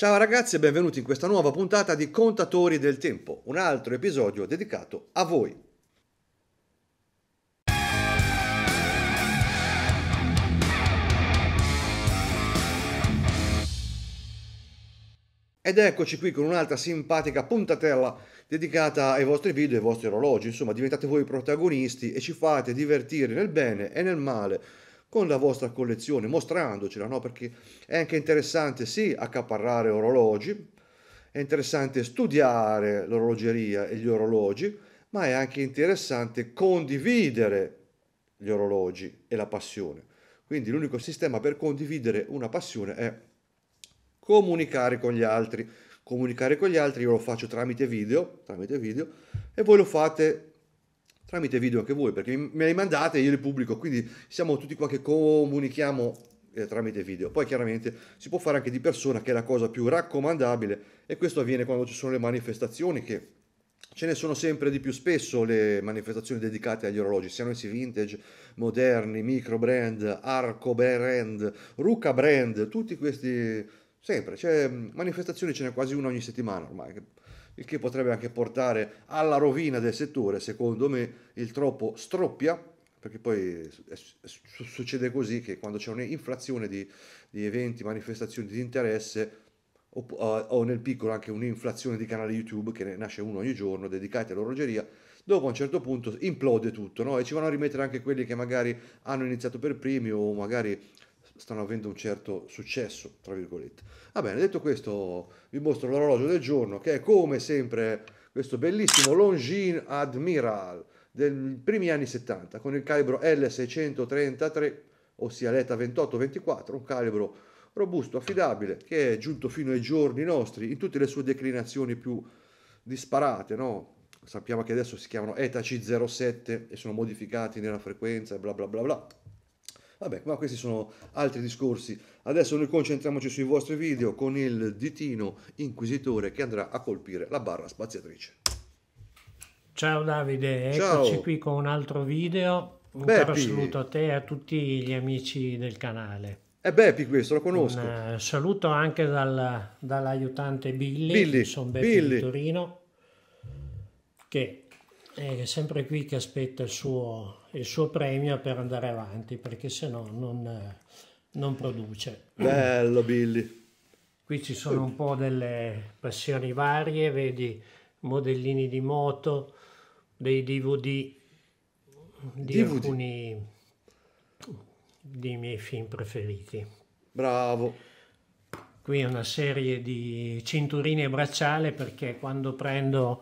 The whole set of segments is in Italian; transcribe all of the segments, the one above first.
Ciao ragazzi e benvenuti in questa nuova puntata di Contatori del Tempo, un altro episodio dedicato a voi. Ed eccoci qui con un'altra simpatica puntatella dedicata ai vostri video e ai vostri orologi, insomma diventate voi protagonisti e ci fate divertire nel bene e nel male con la vostra collezione, mostrandocela, no? perché è anche interessante sì accaparrare orologi, è interessante studiare l'orologeria e gli orologi, ma è anche interessante condividere gli orologi e la passione. Quindi l'unico sistema per condividere una passione è comunicare con gli altri. Comunicare con gli altri io lo faccio tramite video, tramite video e voi lo fate tramite video anche voi, perché me li mandate e io li pubblico, quindi siamo tutti qua che comunichiamo eh, tramite video. Poi chiaramente si può fare anche di persona, che è la cosa più raccomandabile, e questo avviene quando ci sono le manifestazioni, che ce ne sono sempre di più spesso le manifestazioni dedicate agli orologi, siano essi vintage, moderni, micro brand, arco brand, ruca brand, tutti questi... Sempre, cioè, manifestazioni ce n'è quasi una ogni settimana ormai, il che potrebbe anche portare alla rovina del settore, secondo me il troppo stroppia, perché poi succede così che quando c'è un'inflazione di, di eventi, manifestazioni di interesse, o, eh, o, nel piccolo anche un'inflazione di canali YouTube, che ne nasce uno ogni giorno, dedicati all'orologeria, dopo a un certo punto implode tutto, no? e ci vanno a rimettere anche quelli che magari hanno iniziato per primi o magari stanno avendo un certo successo, tra virgolette. Va bene, detto questo, vi mostro l'orologio del giorno, che è come sempre questo bellissimo Longines Admiral dei primi anni 70, con il calibro L633, ossia l'ETA 2824, un calibro robusto, affidabile, che è giunto fino ai giorni nostri, in tutte le sue declinazioni più disparate, no? Sappiamo che adesso si chiamano ETA C07 e sono modificati nella frequenza e bla bla bla bla. Vabbè, ma questi sono altri discorsi. Adesso noi concentriamoci sui vostri video con il ditino inquisitore che andrà a colpire la barra spaziatrice. Ciao Davide, Ciao. eccoci qui con un altro video. Un Beppi. caro saluto a te e a tutti gli amici del canale. È Beppi questo, lo conosco. Un eh, saluto anche dal, dall'aiutante Billy, Billy. sono Beppi Billy. di Torino, che è sempre qui che aspetta il suo, il suo premio per andare avanti, perché se no non, non produce. Bello Billy! Qui ci sono un po' delle passioni varie, vedi modellini di moto, dei DVD di DVD. alcuni dei miei film preferiti. Bravo! Qui una serie di cinturini e bracciale perché quando prendo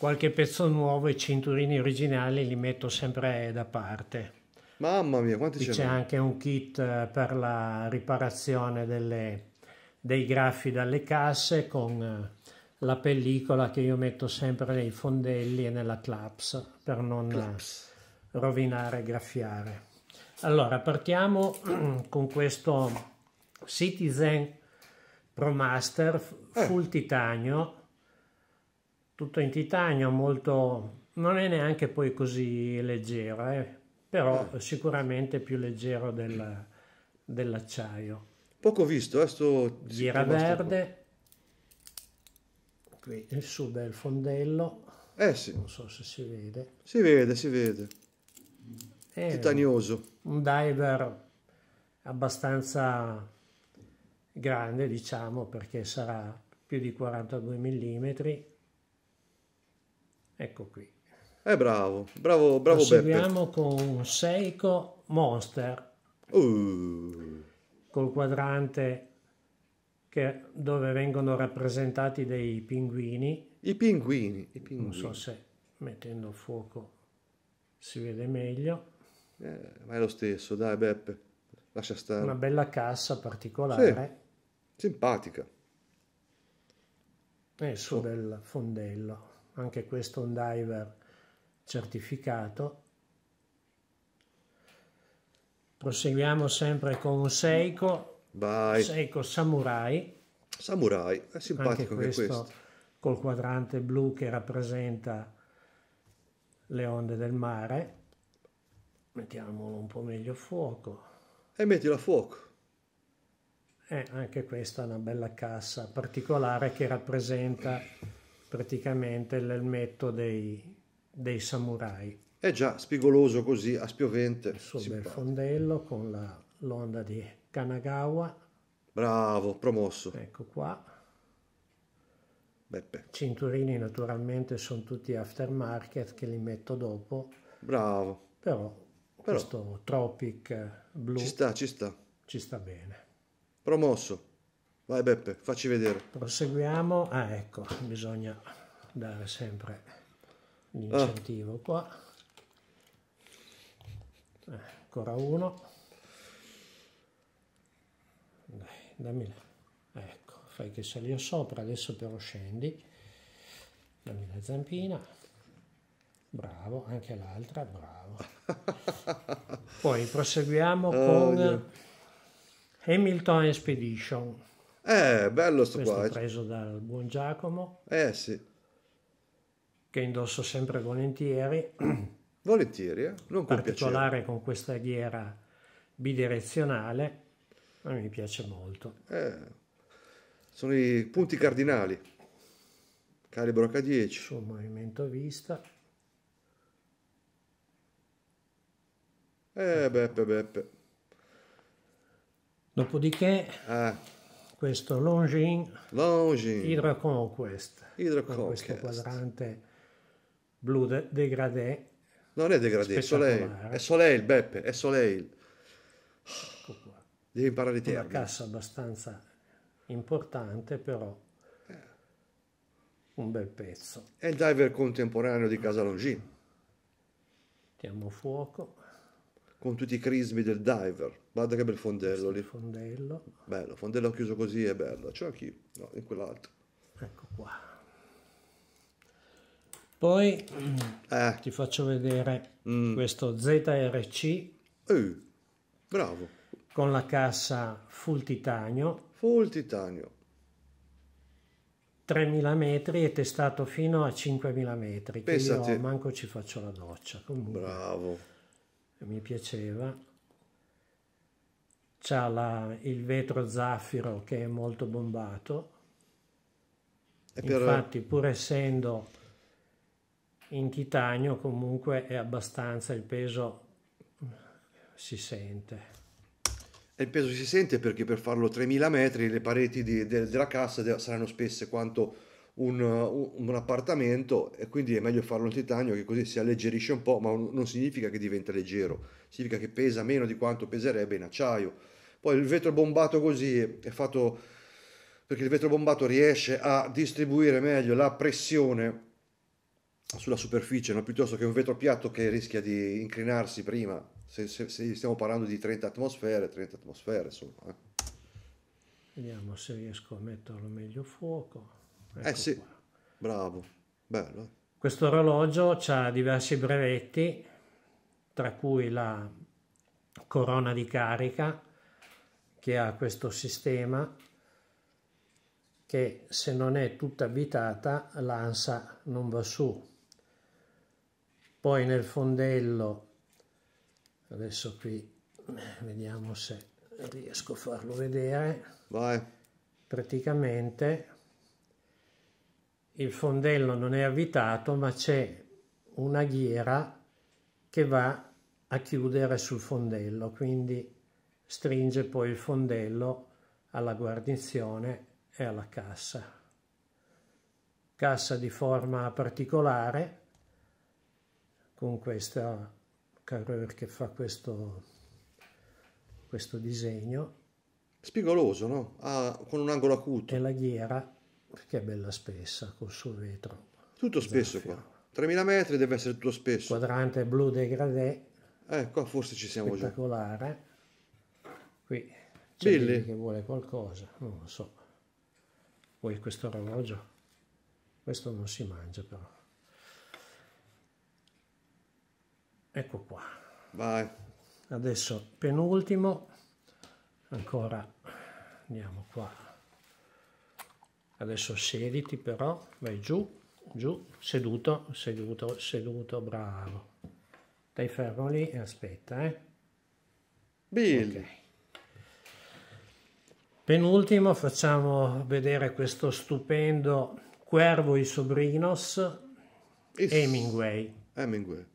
qualche pezzo nuovo e cinturini originali li metto sempre da parte. Mamma mia, quanti Qui c'è? C'è anche un kit eh, per la riparazione delle, dei graffi dalle casse con eh, la pellicola che io metto sempre nei fondelli e nella claps per non claps. rovinare e graffiare. Allora, partiamo con questo Citizen Pro Master eh. full eh. titanio tutto in titanio, molto... non è neanche poi così leggero, eh? però eh. sicuramente più leggero del, dell'acciaio. Poco visto, eh, sto... Gira verde, qui il sud è il fondello, eh sì. non so se si vede. Si vede, si vede. È Titanioso. Un diver abbastanza grande, diciamo, perché sarà più di 42 mm Ecco qui. È eh, bravo, bravo, bravo Proseguiamo Beppe. con un Seiko Monster. Uh. Col quadrante che, dove vengono rappresentati dei pinguini. I pinguini, i pinguini. Non so se mettendo fuoco si vede meglio. Eh, ma è lo stesso, dai Beppe, lascia stare. Una bella cassa particolare. Sì. Simpatica. E il suo oh. bel fondello anche questo è un diver certificato. Proseguiamo sempre con un Seiko, Vai. Seiko Samurai. Samurai, è simpatico anche questo, questo. Col quadrante blu che rappresenta le onde del mare. Mettiamolo un po' meglio a fuoco. E mettilo a fuoco. Eh, anche questa è una bella cassa particolare che rappresenta praticamente l'elmetto dei, dei samurai. È già spigoloso così, a spiovente. Il suo bel fondello con la l'onda di Kanagawa. Bravo, promosso. Ecco qua. Beppe. Cinturini naturalmente sono tutti aftermarket che li metto dopo. Bravo. Però, Però questo Tropic Blue ci sta, ci sta. Ci sta bene. Promosso. Vai Beppe, facci vedere. Proseguiamo. Ah, ecco, bisogna dare sempre l'incentivo ah. qua. Eh, ancora uno. Dai, dammi là. Ecco, fai che salio sopra, adesso però scendi. Dammi la zampina. Bravo, anche l'altra, bravo. Poi proseguiamo oh, con yeah. Hamilton Expedition. Eh, bello sto Questo qua. preso dal buon Giacomo. Eh sì. Che indosso sempre volentieri. Volentieri, eh? Non con particolare piacere. con questa ghiera bidirezionale, ma mi piace molto. Eh, sono i punti cardinali. Calibro H10. Sul movimento vista. Eh, Beppe, Beppe. Dopodiché... Ah questo Longines, Longines. Hydra Conquest, Hydra Conquest. questo quadrante blu de- degradé. Non è degradé, è Soleil, è Soleil, Beppe, è Soleil. Ecco qua. Devi imparare i termini. Una cassa abbastanza importante, però un bel pezzo. È il diver contemporaneo di Casa Longines. Mettiamo fuoco con tutti i crismi del diver. Guarda che bel fondello lì. Fondello. Bello, fondello chiuso così è bello. C'è anche no, in quell'altro. Ecco qua. Poi eh. ti faccio vedere mm. questo ZRC. Eh, bravo. Con la cassa full titanio. Full titanio. 3.000 metri e testato fino a 5.000 metri. Pensate. Che io manco ci faccio la doccia. Comunque. Bravo mi piaceva. C'ha la, il vetro zaffiro che è molto bombato. Per... Infatti, pur essendo in titanio, comunque è abbastanza il peso si sente. E il peso si sente perché per farlo 3000 metri le pareti di, de, della cassa de, saranno spesse quanto un, un, appartamento e quindi è meglio farlo in titanio che così si alleggerisce un po', ma non significa che diventa leggero, significa che pesa meno di quanto peserebbe in acciaio. Poi il vetro bombato così è fatto perché il vetro bombato riesce a distribuire meglio la pressione sulla superficie, no? piuttosto che un vetro piatto che rischia di incrinarsi prima, se, se, se stiamo parlando di 30 atmosfere, 30 atmosfere insomma. Eh. Vediamo se riesco a metterlo meglio a fuoco. Ecco eh sì, qua. bravo, bello. Questo orologio ha diversi brevetti, tra cui la corona di carica che ha questo sistema che se non è tutta abitata l'ansa non va su. Poi nel fondello, adesso qui vediamo se riesco a farlo vedere, Vai. praticamente il fondello non è avvitato ma c'è una ghiera che va a chiudere sul fondello, quindi stringe poi il fondello alla guarnizione e alla cassa. Cassa di forma particolare con questa Carreur che fa questo, questo disegno. Spigoloso, no? Ah, con un angolo acuto. E la ghiera che è bella spessa col suo vetro. Tutto spesso Zaffio. qua. 3000 metri deve essere tutto spesso. Quadrante blu degradé. Eh, qua forse ci siamo spettacolare. già. Qui c'è che vuole qualcosa, non lo so. Poi questo orologio? Questo non si mangia però. Ecco qua. Vai. Adesso penultimo, ancora andiamo qua Adesso siediti però, vai giù, giù, seduto, seduto, seduto, bravo. Dai fermo lì e aspetta, eh. Bill. Okay. Penultimo facciamo vedere questo stupendo Cuervo y Sobrinos Is Hemingway. Hemingway.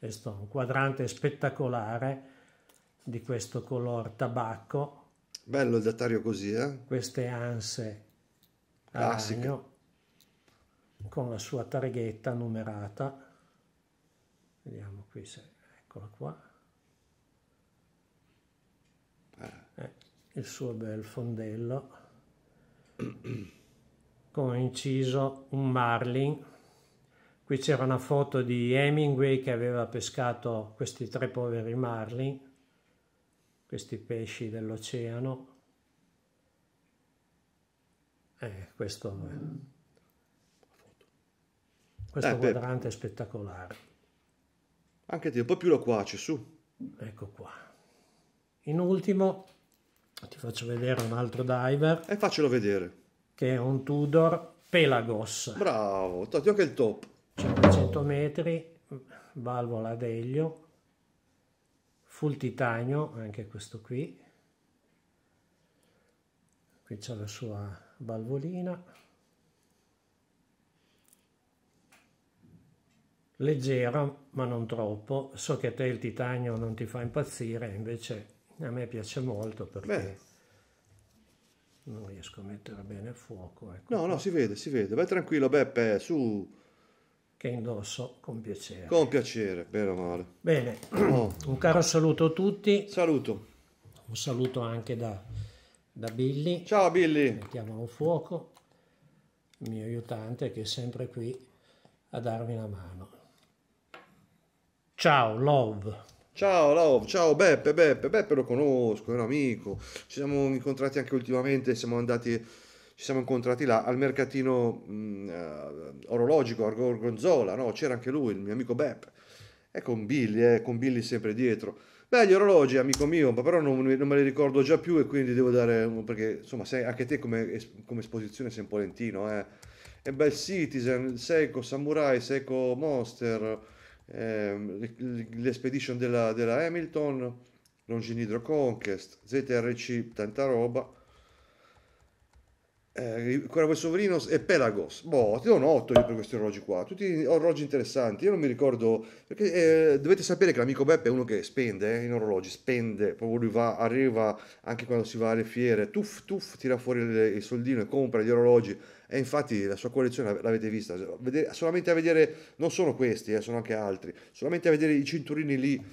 Questo è un quadrante spettacolare di questo color tabacco. Bello il datario così, eh? Queste anse Classico. Con la sua targhetta numerata. Vediamo qui se... Eccola qua. Eh, eh il suo bel fondello. Con inciso un marlin. Qui c'era una foto di Hemingway che aveva pescato questi tre poveri marlin, questi pesci dell'oceano eh, questo, eh. questo eh, quadrante per... è spettacolare. Anche te, un po' più lo qua, loquace, su. Ecco qua. In ultimo ti faccio vedere un altro diver. E eh, faccelo vedere. Che è un Tudor Pelagos. Bravo, ti anche il top. 500 metri, valvola ad elio, full titanio, anche questo qui. Qui c'è la sua valvolina leggera ma non troppo so che a te il titanio non ti fa impazzire invece a me piace molto perché Beh. non riesco a mettere bene il fuoco ecco no qua. no si vede si vede vai tranquillo Beppe su che indosso con piacere con piacere bene o male bene oh. un caro saluto a tutti saluto un saluto anche da da Billy. Ciao Billy! Mettiamo un fuoco, il mio aiutante che è sempre qui a darmi una mano. Ciao Love! Ciao Love, ciao Beppe, Beppe, Beppe lo conosco, è un amico, ci siamo incontrati anche ultimamente, siamo andati ci siamo incontrati là al mercatino mh, mm, eh, uh, orologico a Gorgonzola, no? c'era anche lui, il mio amico Beppe. E con Billy, eh, con Billy sempre dietro. Beh, gli orologi, amico mio, però non, non, me li ricordo già più e quindi devo dare... Perché, insomma, sei, anche te come, come esposizione sei un po' lentino, eh. E bel Citizen, Seiko Samurai, Seiko Monster, eh, l'Expedition della, della Hamilton, Hydro Conquest, ZRC, tanta roba eh, Coravo Sovrino e Pelagos. Boh, ti do un 8 io per questi orologi qua, tutti orologi interessanti. Io non mi ricordo, perché eh, dovete sapere che l'amico Beppe è uno che spende eh, in orologi, spende, proprio lui va, arriva anche quando si va alle fiere, tuff, tuff, tira fuori il, il soldino e compra gli orologi. E infatti la sua collezione l'avete vista, solamente a vedere, non sono questi, eh, sono anche altri, solamente a vedere i cinturini lì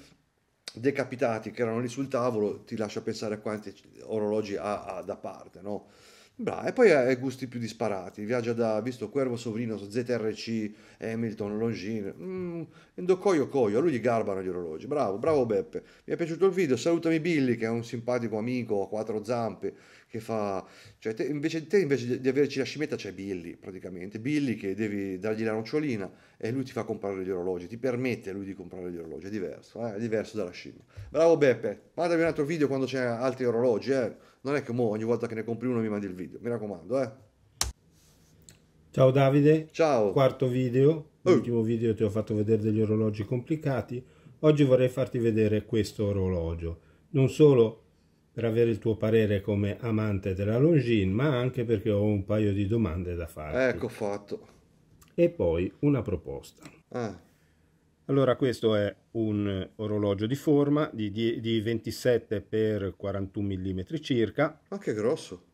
decapitati che erano lì sul tavolo ti lascia pensare a quanti orologi ha, ha da parte, no? Bra, e poi hai eh, gusti più disparati, viaggia da, visto, Cuervo Sovrino, ZRC, Hamilton, Longin, mm, Endocoio Coio, a lui gli garbano gli orologi, bravo, bravo Beppe, mi è piaciuto il video, salutami Billy che è un simpatico amico a quattro zampe, che fa, cioè te invece, te invece di averci la scimmietta c'è Billy praticamente, Billy che devi dargli la nocciolina e lui ti fa comprare gli orologi, ti permette a lui di comprare gli orologi, è diverso, eh? è diverso dalla scimmia. Bravo Beppe, mandami un altro video quando c'è altri orologi, eh non è che mo ogni volta che ne compri uno mi mandi il video, mi raccomando, eh. Ciao Davide. Ciao. Quarto video. Oh. L'ultimo oh. video ti ho fatto vedere degli orologi complicati. Oggi vorrei farti vedere questo orologio. Non solo per avere il tuo parere come amante della Longines, ma anche perché ho un paio di domande da fare. Ecco fatto. E poi una proposta. Ah. Allora questo è un orologio di forma di, di, di 27 x 41 mm circa. Ma che grosso!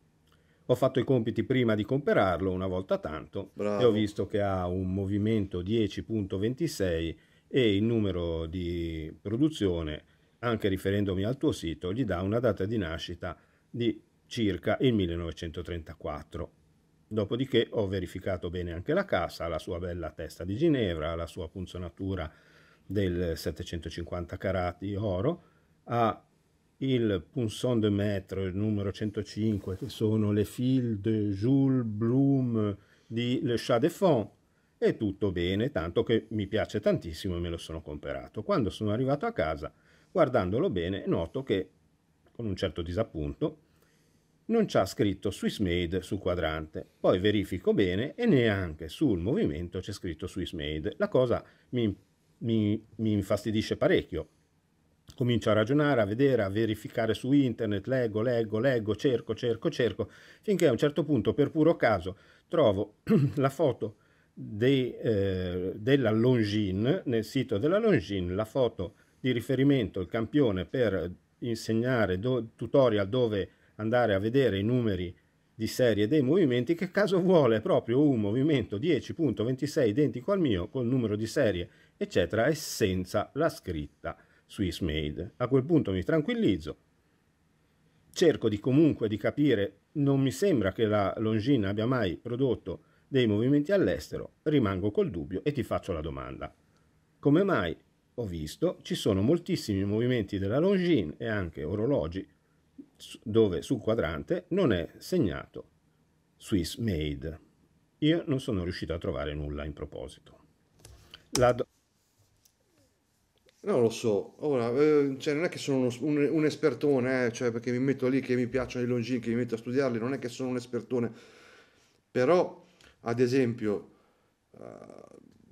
Ho fatto i compiti prima di comprarlo una volta tanto Bravo. e ho visto che ha un movimento 10.26 e il numero di produzione, anche riferendomi al tuo sito, gli dà una data di nascita di circa il 1934. Dopodiché ho verificato bene anche la cassa, la sua bella testa di Ginevra, la sua punzonatura del 750 carati oro, ha il punson de maître numero 105, che sono le fil de Jules Bloom di Le Chat de Fond, e tutto bene, tanto che mi piace tantissimo e me lo sono comperato. Quando sono arrivato a casa, guardandolo bene, noto che, con un certo disappunto, non c'è scritto Swiss Made sul quadrante. Poi verifico bene e neanche sul movimento c'è scritto Swiss Made. La cosa mi mi, mi infastidisce parecchio. Comincio a ragionare, a vedere, a verificare su internet, leggo, leggo, leggo, cerco, cerco, cerco, finché a un certo punto, per puro caso, trovo la foto de, eh, della Longines, nel sito della Longines, la foto di riferimento, il campione per insegnare do, tutorial dove andare a vedere i numeri di serie dei movimenti che caso vuole proprio un movimento 10.26 identico al mio col numero di serie eccetera e senza la scritta Swiss Made. A quel punto mi tranquillizzo, cerco di comunque di capire, non mi sembra che la Longin abbia mai prodotto dei movimenti all'estero, rimango col dubbio e ti faccio la domanda. Come mai? Ho visto, ci sono moltissimi movimenti della Longin e anche orologi dove sul quadrante non è segnato Swiss Made. Io non sono riuscito a trovare nulla in proposito. La do- non lo so, Ora, eh, cioè, non è che sono uno, un, un, espertone, eh, cioè, perché mi metto lì che mi piacciono i longini, che mi metto a studiarli, non è che sono un espertone, però ad esempio uh,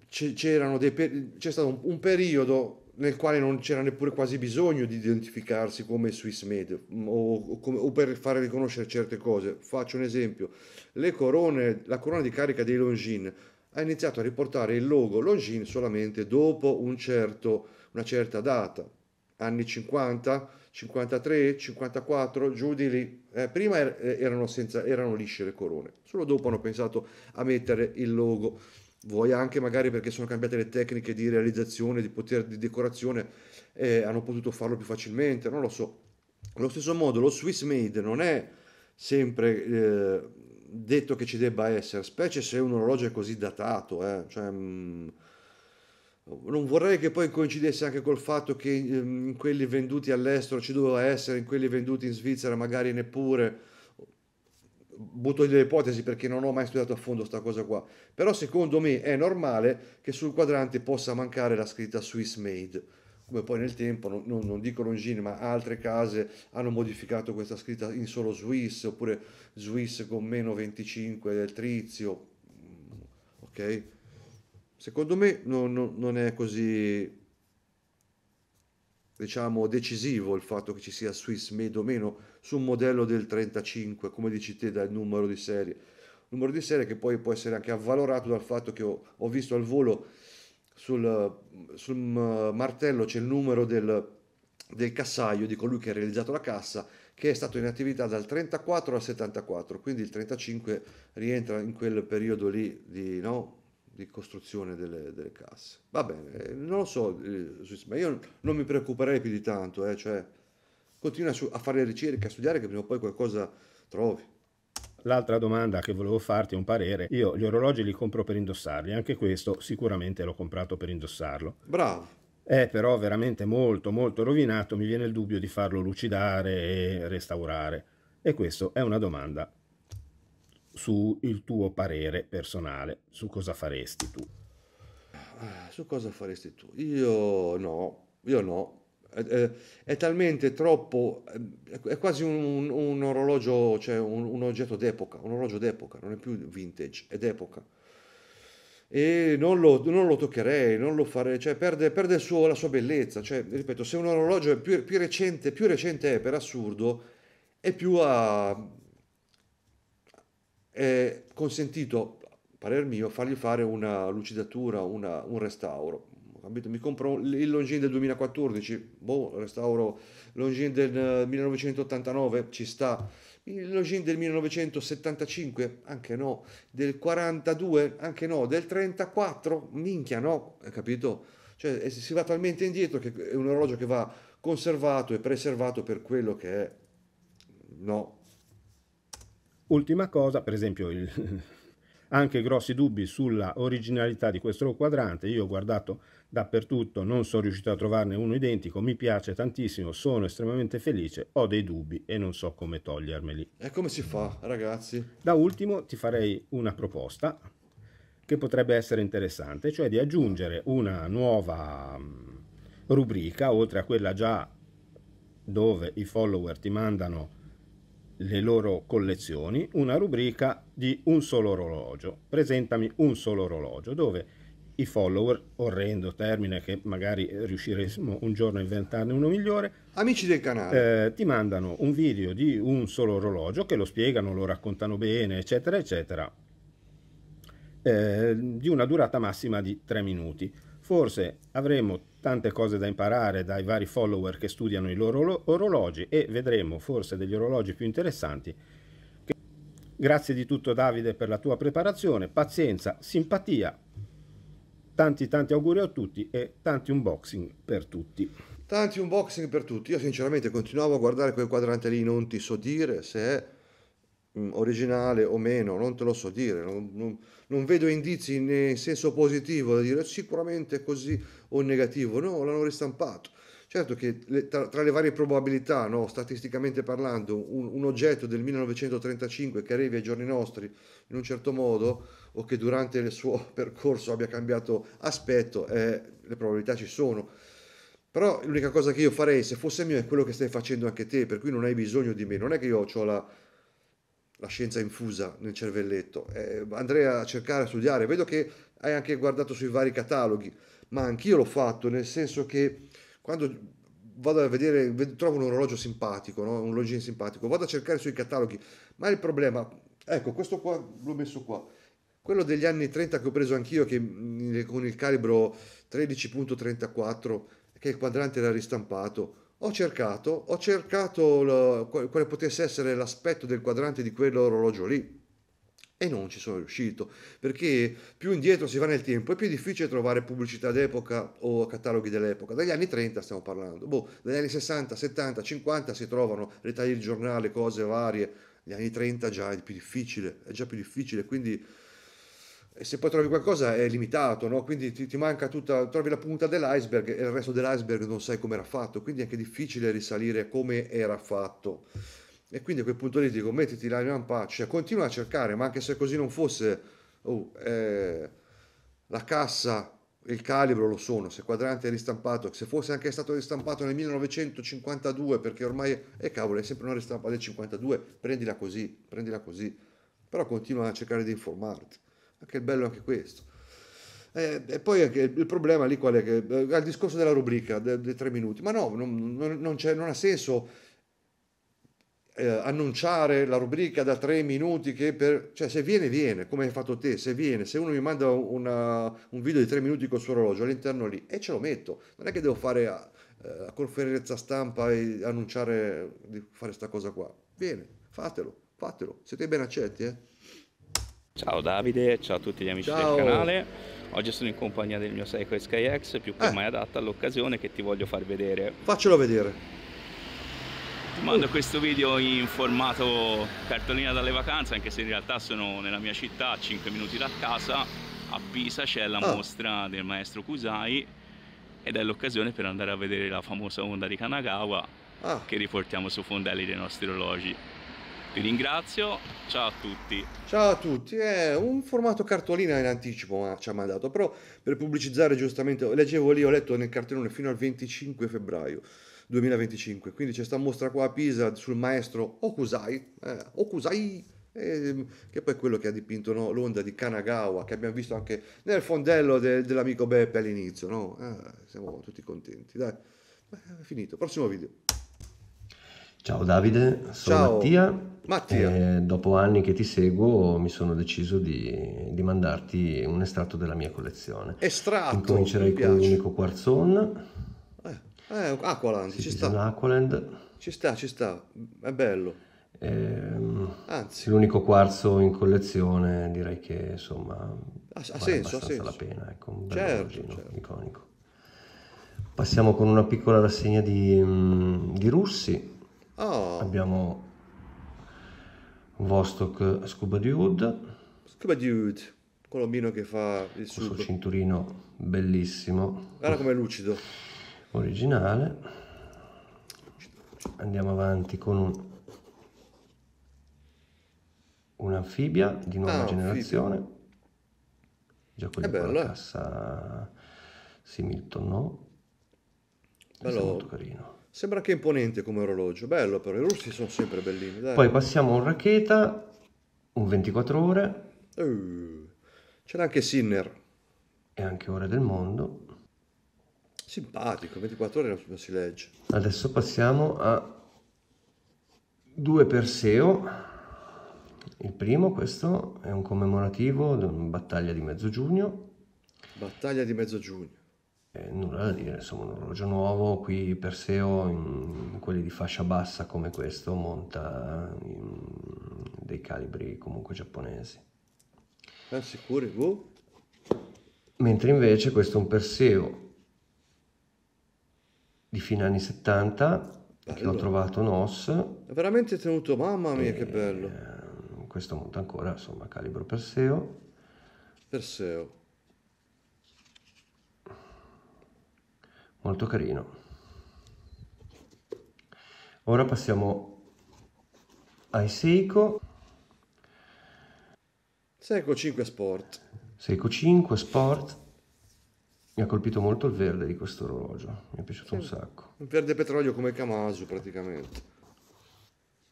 c'erano dei per- c'è stato un, un periodo nel quale non c'era neppure quasi bisogno di identificarsi come Swiss Made mm, o, o, o, per fare riconoscere certe cose. Faccio un esempio, le corone, la corona di carica dei Longines ha iniziato a riportare il logo Longines solamente dopo un certo, una certa data, anni 50, 53, 54, giù di lì. Eh, prima er-, eh, erano, senza, erano lisce le corone, solo dopo hanno pensato a mettere il logo vuoi anche magari perché sono cambiate le tecniche di realizzazione, di poter di decorazione, eh, hanno potuto farlo più facilmente, non lo so. Allo stesso modo lo Swiss Made non è sempre eh, detto che ci debba essere, specie se un orologio è così datato, eh, cioè, mh, mm, non vorrei che poi coincidesse anche col fatto che mm, in quelli venduti all'estero ci doveva essere, in quelli venduti in Svizzera magari neppure butto delle ipotesi perché non ho mai studiato a fondo questa cosa qua, però secondo me è normale che sul quadrante possa mancare la scritta Swiss Made, come poi nel tempo, non, non, non dico Longini, ma altre case hanno modificato questa scritta in solo Swiss, oppure Swiss con meno 25 del trizio, mm, ok? Secondo me non, non è così diciamo decisivo il fatto che ci sia Swiss Made o meno su un modello del 35, come dici te, dal numero di serie. numero di serie che poi può essere anche avvalorato dal fatto che ho, ho visto al volo sul, sul mm, martello c'è il numero del, del cassaio, di colui che ha realizzato la cassa, che è stato in attività dal 34 al 74, quindi il 35 rientra in quel periodo lì di, no, di costruzione delle, delle, casse. Va bene, eh, non lo so, eh, ma io non mi preoccuperei più di tanto, eh, cioè, continua a fare ricerca, a studiare, che prima o poi qualcosa trovi. L'altra domanda che volevo farti è un parere. Io gli orologi li compro per indossarli, anche questo sicuramente l'ho comprato per indossarlo. Bravo. È però veramente molto molto rovinato, mi viene il dubbio di farlo lucidare e restaurare. E questa è una domanda sul tuo parere personale, su cosa faresti tu. Ah, su cosa faresti tu? Io no, io no, è talmente troppo, è quasi un, un orologio, cioè un, un oggetto d'epoca, un orologio d'epoca, non è più vintage, è d'epoca e non lo, non lo, toccherei, non lo farei, cioè perde, perde suo, la sua bellezza, cioè, ripeto, se un orologio è più, più, recente, più recente è per assurdo, è più a, è consentito, a parer mio, fargli fare una lucidatura, una, un restauro, capito? Mi compro il Longines del 2014, boh, restauro Longines del 1989, eh, ci sta. Il Longines del 1975, anche no. Del 42, anche no. Del 34, minchia no, capito? Cioè eh, si va talmente indietro che è un orologio che va conservato e preservato per quello che è. No. Ultima cosa, per esempio il, anche grossi dubbi sulla originalità di questo quadrante, io ho guardato dappertutto, non sono riuscito a trovarne uno identico, mi piace tantissimo, sono estremamente felice, ho dei dubbi e non so come togliermeli. E come si fa, ragazzi? Da ultimo ti farei una proposta che potrebbe essere interessante, cioè di aggiungere una nuova mm, rubrica, oltre a quella già dove i follower ti mandano le loro collezioni una rubrica di un solo orologio, presentami un solo orologio, dove i follower, orrendo termine che magari riusciremo un giorno a inventarne uno migliore, amici del canale, eh, ti mandano un video di un solo orologio che lo spiegano, lo raccontano bene, eccetera, eccetera, eh, di una durata massima di 3 minuti. Forse avremo tante cose da imparare dai vari follower che studiano i loro orologi e vedremo forse degli orologi più interessanti. Grazie di tutto Davide per la tua preparazione, pazienza, simpatia. Tanti tanti auguri a tutti e tanti unboxing per tutti. Tanti unboxing per tutti. Io sinceramente continuavo a guardare quel quadrante lì, non ti so dire se è Mm, originale o meno, non te lo so dire, non, non, non vedo indizi in eh, senso positivo da dire sicuramente così o negativo, no, l'hanno ristampato. Certo che le, tra, tra, le varie probabilità, no, statisticamente parlando, un, un, oggetto del 1935 che arrivi ai giorni nostri in un certo modo o che durante il suo percorso abbia cambiato aspetto, eh, le probabilità ci sono. Però l'unica cosa che io farei, se fosse mio, è quello che stai facendo anche te, per cui non hai bisogno di me. Non è che io ho la, la scienza infusa nel cervelletto. Eh, andrei a cercare, a studiare. Vedo che hai anche guardato sui vari cataloghi, ma anch'io l'ho fatto, nel senso che quando vado a vedere, vedo, trovo un orologio simpatico, no? un orologio simpatico, vado a cercare sui cataloghi, ma il problema, ecco, questo qua l'ho messo qua. Quello degli anni 30 che ho preso anch'io, che mm, con il calibro 13.34, che il quadrante era ristampato, ho cercato, ho cercato lo, quale potesse essere l'aspetto del quadrante di quell'orologio lì e non ci sono riuscito perché più indietro si va nel tempo è più difficile trovare pubblicità d'epoca o cataloghi dell'epoca dagli anni 30 stiamo parlando boh, dagli anni 60 70 50 si trovano ritagli di giornale cose varie gli anni 30 già è più difficile è già più difficile quindi se poi trovi qualcosa è limitato, no? quindi ti, ti, manca tutta, trovi la punta dell'iceberg e il resto dell'iceberg non sai come era fatto, quindi è anche difficile risalire come era fatto. E quindi a quel punto lì dico mettiti la in pace, continua a cercare, ma anche se così non fosse, oh, eh, la cassa il calibro lo sono, se quadrante è ristampato, se fosse anche stato ristampato nel 1952, perché ormai, eh, cavolo, è sempre una ristampa del 52, prendila così, prendila così, però continua a cercare di informarti. Che bello anche questo. Eh, e poi anche il problema lì qual è? Che, eh, al discorso della rubrica dei, dei tre minuti, ma no, non, non, non, non ha senso eh, annunciare la rubrica da tre minuti che per... cioè se viene viene, come hai fatto te, se viene, se uno mi manda una, un video di tre minuti col suo orologio all'interno lì e ce lo metto, non è che devo fare a, eh, a conferenza stampa e annunciare di fare questa cosa qua, viene, fatelo, fatelo, siete ben accetti eh? Ciao Davide, ciao a tutti gli amici ciao. del canale. Oggi sono in compagnia del mio Seiko SkyX, più che eh. mai adatta all'occasione che ti voglio far vedere. Faccelo vedere. Ti mando uh. questo video in formato cartolina dalle vacanze, anche se in realtà sono nella mia città, a 5 minuti da casa. A Pisa c'è la ah. mostra del maestro Kusai ed è l'occasione per andare a vedere la famosa onda di Kanagawa ah. che riportiamo su fondelli dei nostri orologi. Vi ringrazio, ciao a tutti. Ciao a tutti, è eh, un formato cartolina in anticipo ma ci ha mandato, però per pubblicizzare giustamente, leggevo lì, ho letto nel cartellone fino al 25 febbraio 2025, quindi c'è sta mostra qua a Pisa sul maestro Okusai, eh, Okusai eh, che poi è quello che ha dipinto no, l'onda di Kanagawa, che abbiamo visto anche nel fondello de, dell'amico Beppe all'inizio, no? ah, siamo tutti contenti, dai, Beh, è finito, prossimo video. Ciao Davide, sono Ciao. Mattia Mattia. E eh, dopo anni che ti seguo mi sono deciso di, di mandarti un estratto della mia collezione. Estratto? Incomincerei con l'unico Quarzon. Eh, eh, Aqualand, sì, ci sta. Aqualand. Ci sta, ci sta, è bello. Ehm, Anzi. L'unico quarzo in collezione direi che insomma ha, ha senso, ha senso. la pena, ecco, un bel certo, certo. iconico. Passiamo con una piccola rassegna di, mm, di russi. Oh. Abbiamo Vostok Scuba Dude. Scuba Dude, colombino che fa il suo cinturino bellissimo. Guarda come lucido. Originale. Andiamo avanti con un, anfibia di nuova ah, generazione. Anfibia. Già con la eh. cassa Similton, no? Bello. È molto carino. Sembra anche imponente come orologio, bello però, i russi sono sempre bellini. Dai. Poi passiamo a un racheta, un 24 ore. Uh, c'era anche Sinner. E anche Ore del Mondo. Simpatico, 24 ore non si legge. Adesso passiamo a due Perseo. Il primo, questo, è un commemorativo di una battaglia di mezzo giugno. Battaglia di mezzo giugno. Eh, nulla da dire, insomma un orologio nuovo, qui Perseo in, quelli di fascia bassa come questo monta in, dei calibri comunque giapponesi. Ah, sicuri, boh. Mentre invece questo è un Perseo di fine anni 70 bello. che ho trovato NOS. È veramente tenuto, mamma mia che bello. Ehm, questo monta ancora, insomma, calibro Perseo. Perseo. molto carino ora passiamo ai Seiko Seiko 5 Sport Seiko 5 Sport mi ha colpito molto il verde di questo orologio mi è piaciuto sì. un sacco un verde petrolio come Camasu praticamente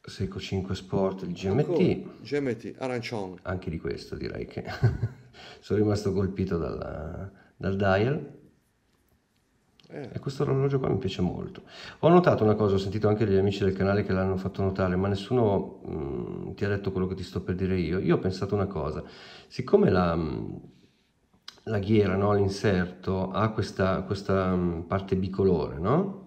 Seiko 5 Sport, il GMT. GMT, arancione. Anche di questo direi che sono rimasto colpito dalla, dal dial. Eh. E questo orologio qua mi piace molto. Ho notato una cosa, ho sentito anche gli amici del canale che l'hanno fatto notare, ma nessuno mh, mm, ti ha detto quello che ti sto per dire io. Io ho pensato una cosa, siccome la, mm, la ghiera, no, l'inserto, ha questa, questa mm, parte bicolore, no?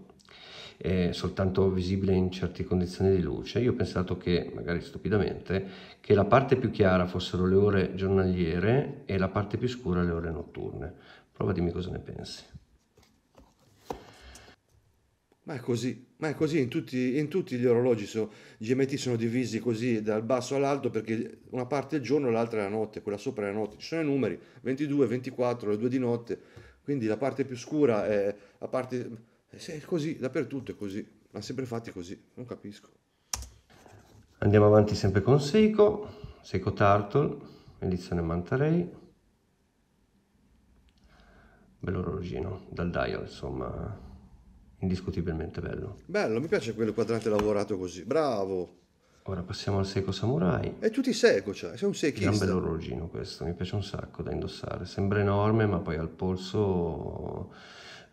soltanto visibile in certe condizioni di luce, io ho pensato che, magari stupidamente, che la parte più chiara fossero le ore giornaliere e la parte più scura le ore notturne. Prova a dimmi cosa ne pensi. Ma è così, ma è così in, tutti, in tutti, gli orologi, so, gli GMT sono divisi così dal basso all'alto perché una parte è il giorno, l'altra è la notte, quella sopra è la notte, ci sono i numeri, 22, 24, le due di notte, quindi la parte più scura è la parte... È così, dappertutto è così, ma sempre fatti così, non capisco. Andiamo avanti sempre con Seiko, Seiko Turtle, edizione Mantarei. Bell'orologino, dal dial insomma indiscutibilmente bello. Bello, mi piace quello quadrante lavorato così, bravo. Ora passiamo al Seiko Samurai. E tu ti Seiko, cioè, sei un Seiko. È un bel orologino questo, mi piace un sacco da indossare. Sembra enorme, ma poi al polso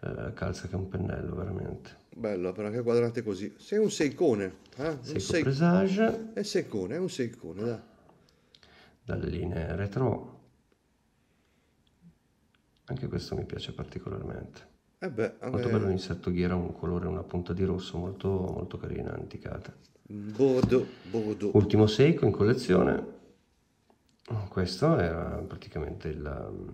eh, calza che un pennello, veramente. Bello, però anche quadrante così. Sei un Seicone. Eh? Seiko un Seiko Presage. È Seicone, è un Seicone, dai. Dalle linee retro. Anche questo mi piace particolarmente. Eh beh, anche... Molto bello l'insetto ghiera, un colore, una punta di rosso molto, molto carina, anticata. Bodo, bodo. Ultimo Seiko in collezione. Questo era praticamente la, mm,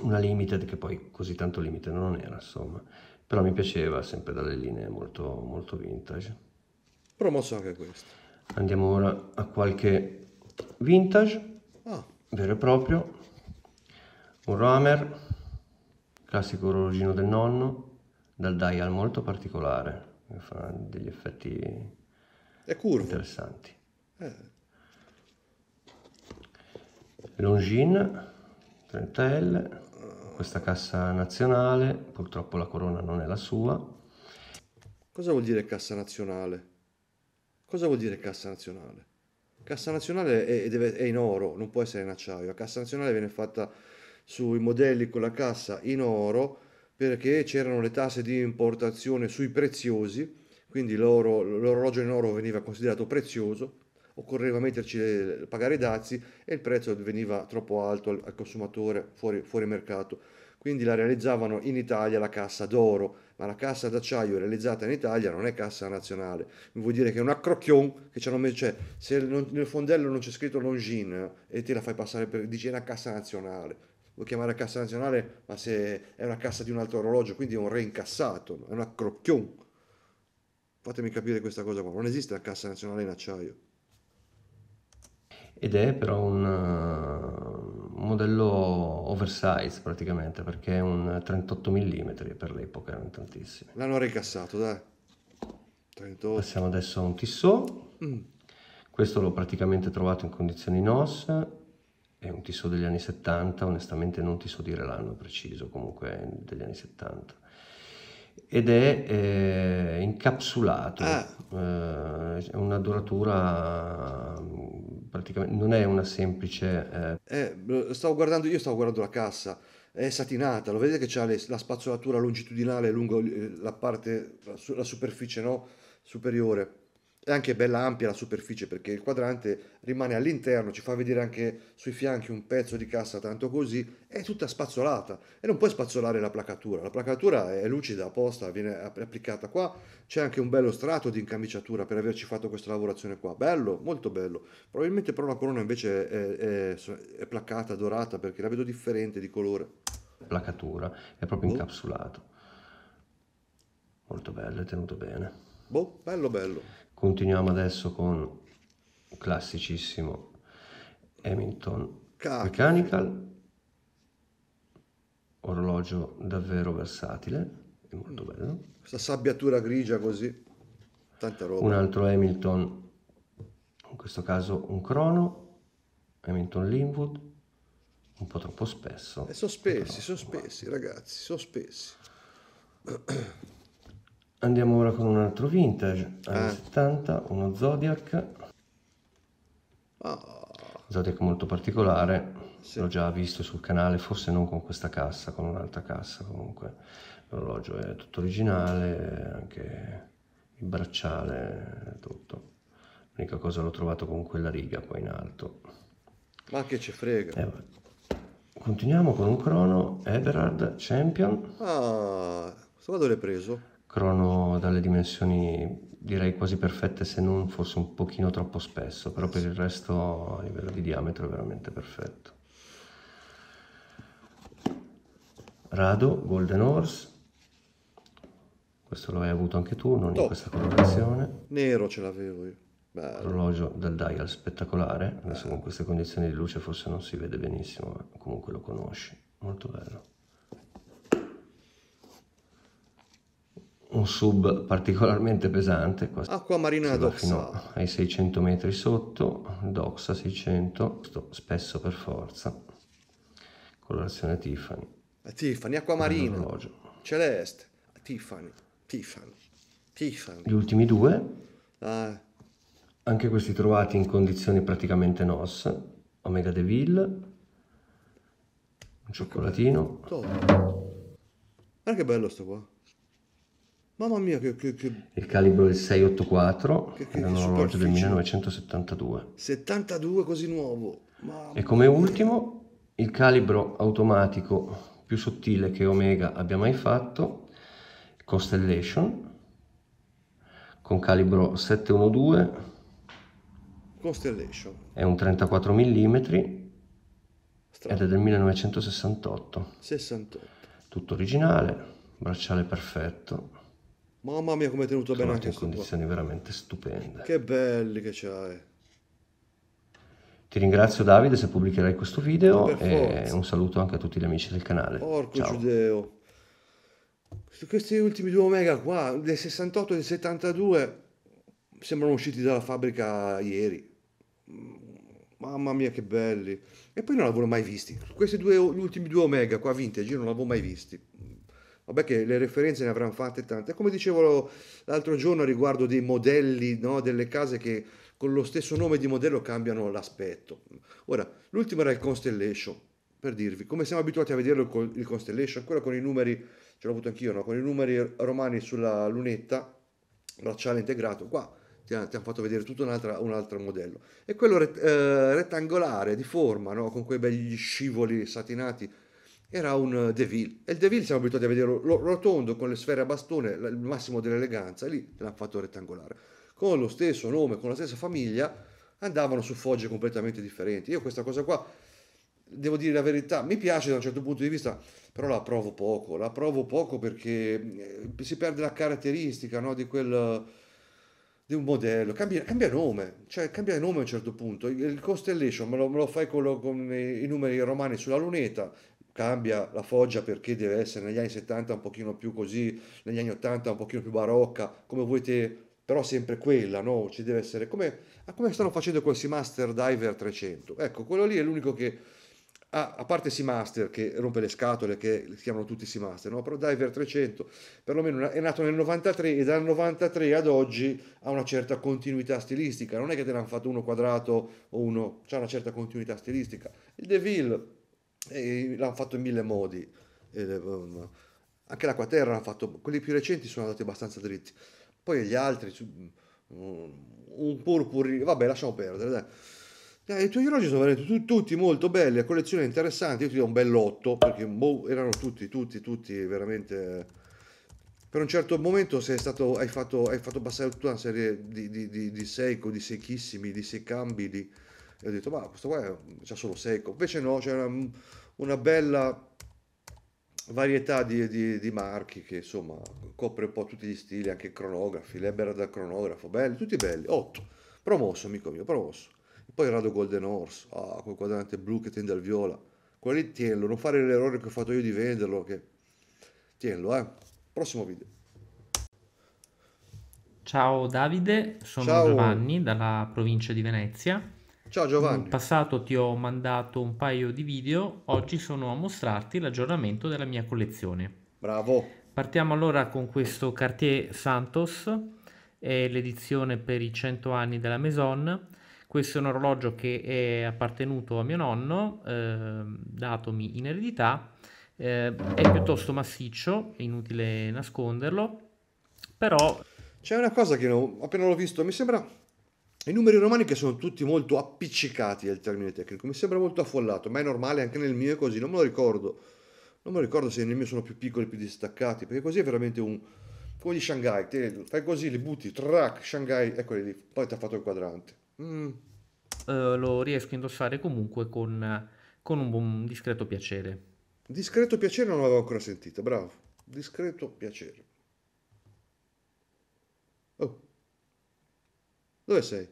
una limited che poi così tanto limited non era, insomma. Però mi piaceva sempre dalle linee molto, molto vintage. Promosso anche questo. Andiamo ora a qualche vintage, ah. vero e proprio. Un Ramer classico orologino del nonno, dal dial molto particolare, che fa degli effetti È curvo. interessanti. Eh. Longines 30L, questa cassa nazionale, purtroppo la corona non è la sua. Cosa vuol dire cassa nazionale? Cosa vuol dire cassa nazionale? Cassa nazionale è, è, è in oro, non può essere in acciaio. La cassa nazionale viene fatta sui modelli con la cassa in oro perché c'erano le tasse di importazione sui preziosi, quindi l'oro, l'orologio in oro veniva considerato prezioso, occorreva metterci le, eh, pagare i dazi e il prezzo veniva troppo alto al, al consumatore fuori, fuori mercato quindi la realizzavano in Italia la cassa d'oro, ma la cassa d'acciaio realizzata in Italia non è cassa nazionale, vuol dire che è un accrocchion che ci hanno messo, cioè se nel fondello non c'è scritto Longin eh, e te la fai passare per, dice è una cassa nazionale, vuoi chiamare cassa nazionale, ma se è una cassa di un altro orologio, quindi è un reincassato, è una crocchion. Fatemi capire questa cosa qua, non esiste la cassa nazionale in acciaio. Ed è però un, uh, modello oversize praticamente, perché è un 38 mm per l'epoca, erano tantissimi. L'hanno ricassato, dai. 38. Passiamo adesso a un Tissot. Mm. Questo l'ho praticamente trovato in condizioni in os è un tisso degli anni 70, onestamente non ti so dire l'anno preciso, comunque è degli anni 70. Ed è eh, incapsulato, ah. eh, è una duratura mm, praticamente, non è una semplice... Eh. eh stavo guardando, io stavo guardando la cassa, è satinata, lo vedete che ha la spazzolatura longitudinale lungo eh, la parte, la, superficie no? superiore è anche bella ampia la superficie perché il quadrante rimane all'interno, ci fa vedere anche sui fianchi un pezzo di cassa tanto così, è tutta spazzolata e non puoi spazzolare la placatura, la placatura è lucida apposta, viene applicata qua, c'è anche un bello strato di incamiciatura per averci fatto questa lavorazione qua, bello, molto bello, probabilmente però la corona invece è, è, è placcata, dorata perché la vedo differente di colore. Placatura è proprio boh. incapsulato, molto bello, è tenuto bene. Boh, bello bello. Continuiamo adesso con classicissimo Hamilton Cacchio. Mechanical, orologio davvero versatile, è molto mm. bello. Questa sabbiatura grigia così, tanta roba. Un altro Hamilton, in questo caso un crono, Hamilton Linwood, un po' troppo spesso. E eh, sono spessi ragazzi, sono spessi. Andiamo ora con un altro vintage, eh. anni eh. 70, uno Zodiac. Oh. Zodiac molto particolare, sì. l'ho già visto sul canale, forse non con questa cassa, con un'altra cassa comunque. L'orologio è tutto originale, anche il bracciale, tutto. L'unica cosa l'ho trovato con quella riga qua in alto. Ma che ci frega. Eh, continuiamo con un crono, Everard Champion. Ah, questo dove l'hai preso? crono dalle dimensioni direi quasi perfette se non forse un pochino troppo spesso, però per il resto a livello di diametro è veramente perfetto. Rado, Golden Horse, questo lo hai avuto anche tu, non in oh. questa colorazione. Nero ce l'avevo io. Orologio dal dial spettacolare, adesso con queste condizioni di luce forse non si vede benissimo, ma comunque lo conosci, molto bello. un sub particolarmente pesante, acqua marina doxa, fino ai 600 metri sotto, doxa 600, spesso per forza, colorazione Tiffany. Eh, Tiffany, acqua eh, marina, orologio. celeste, Tiffany, Tiffany, Tiffany. Gli ultimi due, ah. anche questi trovati in condizioni praticamente nos, Omega Deville, un cioccolatino. Guarda che bello sto qua. Mamma mia, che, che, che... Il calibro del 684 che, che, era un orologio del 1972. 72 così nuovo. Mamma e come mia. ultimo, il calibro automatico più sottile che Omega abbia mai fatto, Constellation, con calibro 712. Constellation. È un 34 mm Strano. ed è del 1968. 68. Tutto originale, bracciale perfetto. Mamma mia come è tenuto Sono bene anche in condizioni qua. veramente stupende. Che belli che c'hai. Ti ringrazio Davide se pubblicherai questo video e un saluto anche a tutti gli amici del canale. Porco Ciao. giudeo. Questi ultimi due Omega qua, del 68 e del 72, sembrano usciti dalla fabbrica ieri. Mamma mia che belli. E poi non l'avevo mai visti. Questi due, gli ultimi due Omega qua vintage, io non l'avevo mai visti. Vabbè che le referenze ne avranno fatte tante. Come dicevo l'altro giorno riguardo dei modelli no, delle case che con lo stesso nome di modello cambiano l'aspetto. Ora, l'ultimo era il Constellation, per dirvi, come siamo abituati a vederlo il Constellation, quello con i numeri, ce l'ho avuto anch'io, no? con i numeri romani sulla lunetta, bracciale integrato, qua ti hanno fatto vedere tutto un altro, un altro modello. E quello eh, rettangolare, di forma, no? con quei begli scivoli satinati, era un eh, Deville e il Deville siamo abituati a vederlo rotondo con le sfere a bastone, il massimo dell'eleganza, e lì l'hanno fatto rettangolare. Con lo stesso nome, con la stessa famiglia, andavano su fogge completamente differenti. Io questa cosa qua, devo dire la verità, mi piace da un certo punto di vista, però la provo poco, la provo poco perché eh, si perde la caratteristica no, di quel di un modello, cambia, cambia, nome, cioè cambia nome a un certo punto. Il Constellation me lo, me lo fai con, lo, con, i numeri romani sulla lunetta cambia la foggia perché deve essere negli anni 70 un pochino più così, negli anni 80 un pochino più barocca, come volete, però sempre quella, no? Ci deve essere come, ah, come stanno facendo con Seamaster Diver 300. Ecco, quello lì è l'unico che Ah, a parte Seamaster che rompe le scatole, che si chiamano tutti Seamaster, no? però Diver 300 perlomeno è nato nel 93 e dal 93 ad oggi ha una certa continuità stilistica, non è che te ne hanno fatto uno quadrato o uno, c'è una certa continuità stilistica. Il DeVille e l'hanno fatto in mille modi. Um, anche l'acqua terra l'Aquaterra l'hanno fatto, quelli più recenti sono andati abbastanza dritti. Poi gli altri, mm, un purpurino, vabbè lasciamo perdere. Dai. Eh, I tuoi orologi sono veramente tutti molto belli, a collezione interessante, io ti do un bell'otto, perché boh, erano tutti, tutti, tutti veramente... Per un certo momento stato, hai, fatto, hai, fatto, passare tutta una serie di, di, di, di secco, di secchissimi, di secambi, di e ho detto ma questo qua c'è solo secco invece no c'era una, una bella varietà di, di, di, marchi che insomma copre un po' tutti gli stili anche cronografi Lebera da cronografo belli tutti belli 8 promosso amico mio promosso e poi Rado Golden Horse ah quel quadrante blu che tende al viola quello lì tienlo non fare l'errore che ho fatto io di venderlo che tienlo eh prossimo video Ciao Davide, sono Ciao. Giovanni dalla provincia di Venezia Ciao Giovanni. In passato ti ho mandato un paio di video, oggi sono a mostrarti l'aggiornamento della mia collezione. Bravo. Partiamo allora con questo Cartier Santos, è l'edizione per i 100 anni della Maison. Questo è un orologio che è appartenuto a mio nonno, eh, datomi in eredità. Eh, è piuttosto massiccio, è inutile nasconderlo, però... C'è una cosa che non, appena l'ho visto mi sembra i numeri romani che sono tutti molto appiccicati al termine tecnico, mi sembra molto affollato, ma è normale anche nel mio è così, non me lo ricordo. Non me lo ricordo se nel mio sono più piccoli, più distaccati, perché così è veramente un... come di Shanghai, te, fai così, li butti, track, Shanghai, eccoli lì, poi ti ha fatto il quadrante. Mm. Uh, lo riesco a indossare comunque con, con un, un discreto piacere. Discreto piacere non l'avevo ancora sentito, bravo. Discreto piacere. Oh. Dove sei?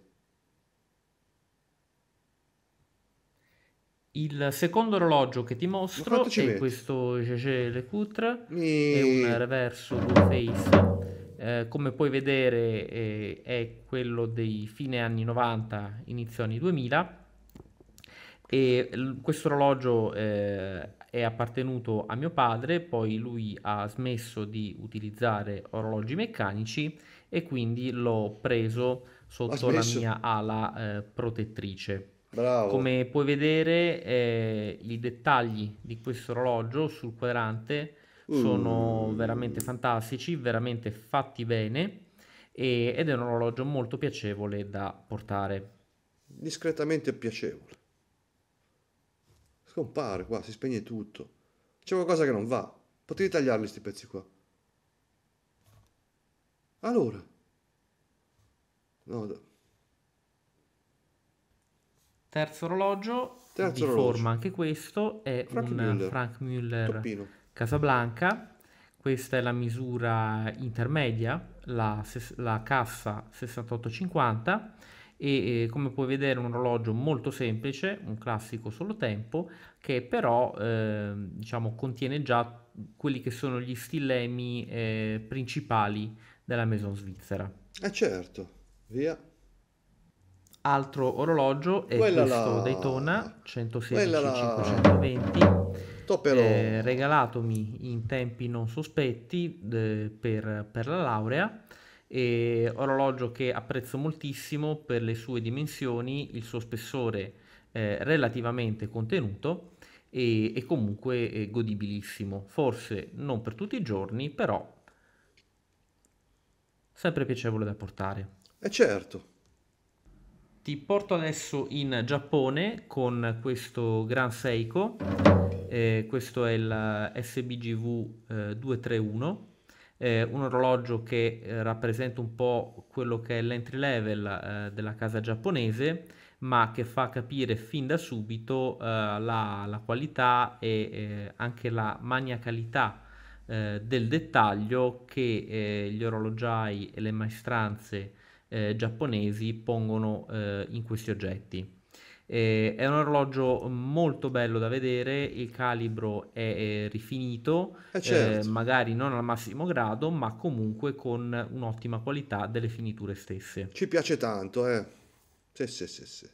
Il secondo orologio che ti mostro è metti? questo GG Lecoutre, Mi... è un reverso blue face. Eh, come puoi vedere eh, è quello dei fine anni 90, inizio anni 2000 e l- questo orologio eh, è appartenuto a mio padre, poi lui ha smesso di utilizzare orologi meccanici e quindi l'ho preso sotto la mia ala eh, protettrice. Bravo. Come puoi vedere eh, i dettagli di questo orologio sul quadrante mm. sono uh. veramente fantastici, veramente fatti bene e, ed è un orologio molto piacevole da portare. Discretamente piacevole. Scompare qua, si spegne tutto. C'è qualcosa che non va. Potevi tagliarli questi pezzi qua. Allora. No. Terzo orologio Terzo di orologio. forma, anche questo è Frank un Müller. Frank Müller Toppino. Casablanca. Questa è la misura intermedia, la, la cassa 6850 e eh, come puoi vedere un orologio molto semplice, un classico solo tempo, che però eh, diciamo, contiene già quelli che sono gli stilemi eh, principali della Maison svizzera. Eh certo. Via. Altro orologio è Quella questo la... Daytona 116 Quella 520. La... Eh, regalatomi in tempi non sospetti eh, per, per la laurea e orologio che apprezzo moltissimo per le sue dimensioni, il suo spessore eh, relativamente contenuto e, e comunque eh, godibilissimo. Forse non per tutti i giorni, però sempre piacevole da portare. E eh certo. Ti porto adesso in Giappone con questo Gran Seiko, eh, questo è il SBGV eh, 231, eh, un orologio che eh, rappresenta un po' quello che è l'entry level eh, della casa giapponese, ma che fa capire fin da subito la, la, qualità e anche la maniacalità del dettaglio che gli orologiai e le maestranze eh, giapponesi pongono eh, in questi oggetti. Eh, è un orologio molto bello da vedere, il calibro è, è rifinito, eh, eh, certo. magari non al massimo grado, ma comunque con un'ottima qualità delle finiture stesse. Ci piace tanto, eh? Sì, sì, sì, sì.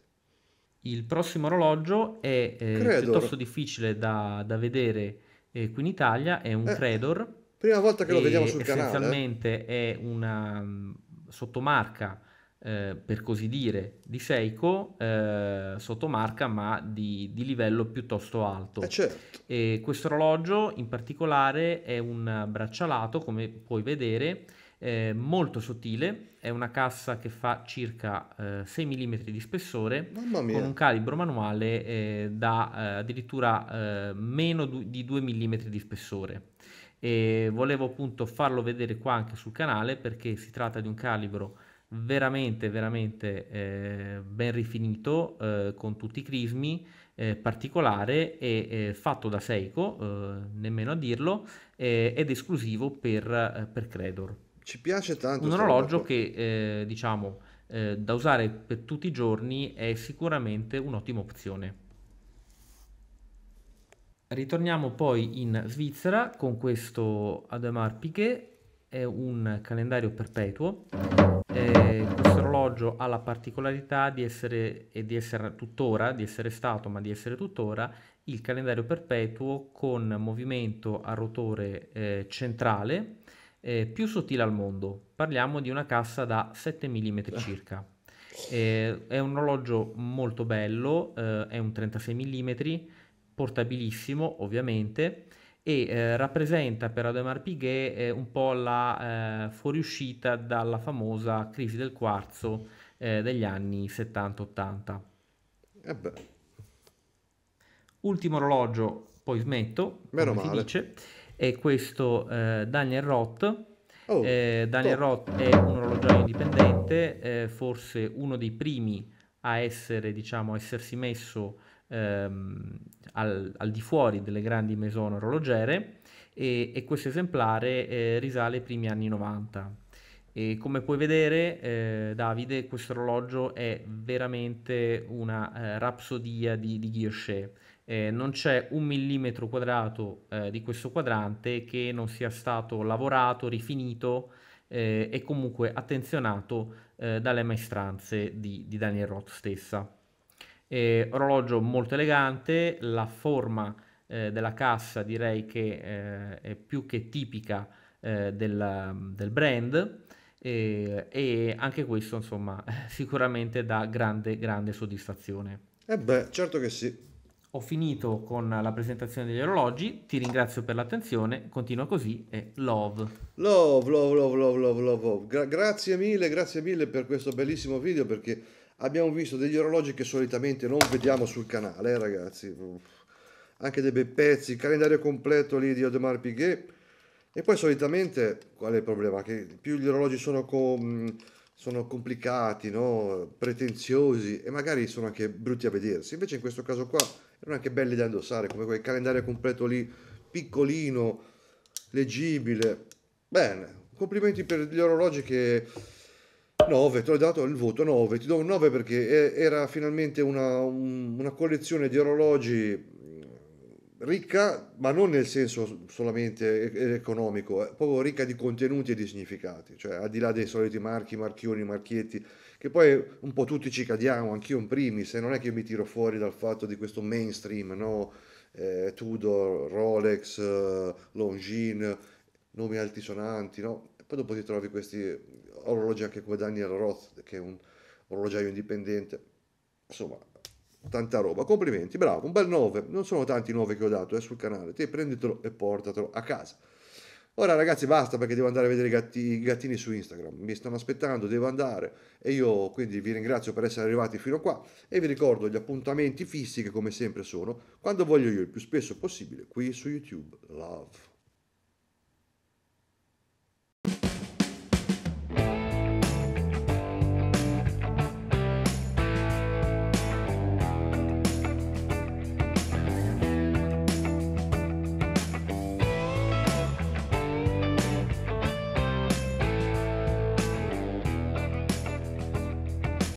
Il prossimo orologio è eh, piuttosto difficile da, da vedere qui in Italia, è un Credor. Prima volta che lo vediamo sul essenzialmente canale. Essenzialmente è una mm, sottomarca, eh, per così dire, di Seiko, eh, sottomarca ma di, di, livello piuttosto alto. Eh certo. E questo orologio in particolare è un braccialato, come puoi vedere, eh, molto sottile, è una cassa che fa circa eh, 6 mm di spessore con un calibro manuale eh, da eh, addirittura eh, meno du- di 2 mm di spessore e volevo appunto farlo vedere qua anche sul canale perché si tratta di un calibro veramente veramente eh, ben rifinito eh, con tutti i crismi eh, particolare e eh, fatto da Seiko eh, nemmeno a dirlo eh, ed esclusivo per, per Credor ci piace tanto un orologio che diciamo da usare per tutti i giorni è sicuramente un'ottima opzione Ritorniamo poi in Svizzera con questo Ademar Piquet, è un calendario perpetuo. Eh, questo orologio ha la particolarità di essere, e di essere tuttora, di essere stato, ma di essere tuttora, il calendario perpetuo con movimento a rotore eh, centrale eh, più sottile al mondo. Parliamo di una cassa da 7 mm eh. circa. Eh, è un orologio molto bello, eh, è un 36 mm portabilissimo ovviamente e eh, rappresenta per Ademar Piguet eh, un po' la eh, fuoriuscita dalla famosa crisi del quarzo eh, degli anni 70-80. Eh Ultimo orologio, poi smetto, Meno come male. Dice, è questo eh, Daniel Roth. Oh, eh, Daniel oh. Roth è un orologiaio indipendente, forse uno dei primi a essere, diciamo, a essersi messo ehm, al, al, di fuori delle grandi maison orologere e, e questo esemplare eh, risale ai primi anni 90. E come puoi vedere, eh, Davide, questo orologio è veramente una eh, rapsodia di, di Guilloche. Eh, non c'è un millimetro quadrato eh, di questo quadrante che non sia stato lavorato, rifinito eh, e comunque attenzionato eh, dalle maestranze di, di Daniel Roth stessa. Eh, orologio molto elegante, la forma eh, della cassa direi che eh, è più che tipica eh, del, del, brand eh, e anche questo insomma sicuramente dà grande grande soddisfazione. E eh beh, certo che sì. Ho finito con la presentazione degli orologi, ti ringrazio per l'attenzione, continua così e love. Love, love, love, love, love, love. Gra- grazie mille, grazie mille per questo bellissimo video perché abbiamo visto degli orologi che solitamente non vediamo sul canale, eh, ragazzi. Anche dei bei pezzi, il calendario completo lì di Audemars Piguet. E poi solitamente, qual è il problema? Che più gli orologi sono, com, sono complicati, no? pretenziosi e magari sono anche brutti a vedersi. Invece in questo caso qua erano anche belli da indossare, come quel calendario completo lì, piccolino, leggibile. Bene, complimenti per gli orologi che 9, te l'ho dato il voto 9, ti do un 9 perché era finalmente una, una collezione di orologi mm, ricca, ma non nel senso solamente economico, eh, proprio ricca di contenuti e di significati, cioè al di là dei soliti marchi, marchioni, marchietti, che poi un po' tutti ci cadiamo, anch'io in primis, e eh, non è che mi tiro fuori dal fatto di questo mainstream, no? Eh, Tudor, Rolex, eh, Longines, nomi altisonanti, no? poi dopo ti trovi questi orologia che guadagna il Roth, che è un orologiaio indipendente. Insomma, tanta roba. Complimenti, bravo, un bel 9. Non sono tanti 9 che ho dato eh, sul canale. Te prendetelo e portatelo a casa. Ora ragazzi basta perché devo andare a vedere i, gatti, i gattini su Instagram, mi stanno aspettando, devo andare e io quindi vi ringrazio per essere arrivati fino a qua e vi ricordo gli appuntamenti fissi che come sempre sono quando voglio io il più spesso possibile qui su YouTube. Love.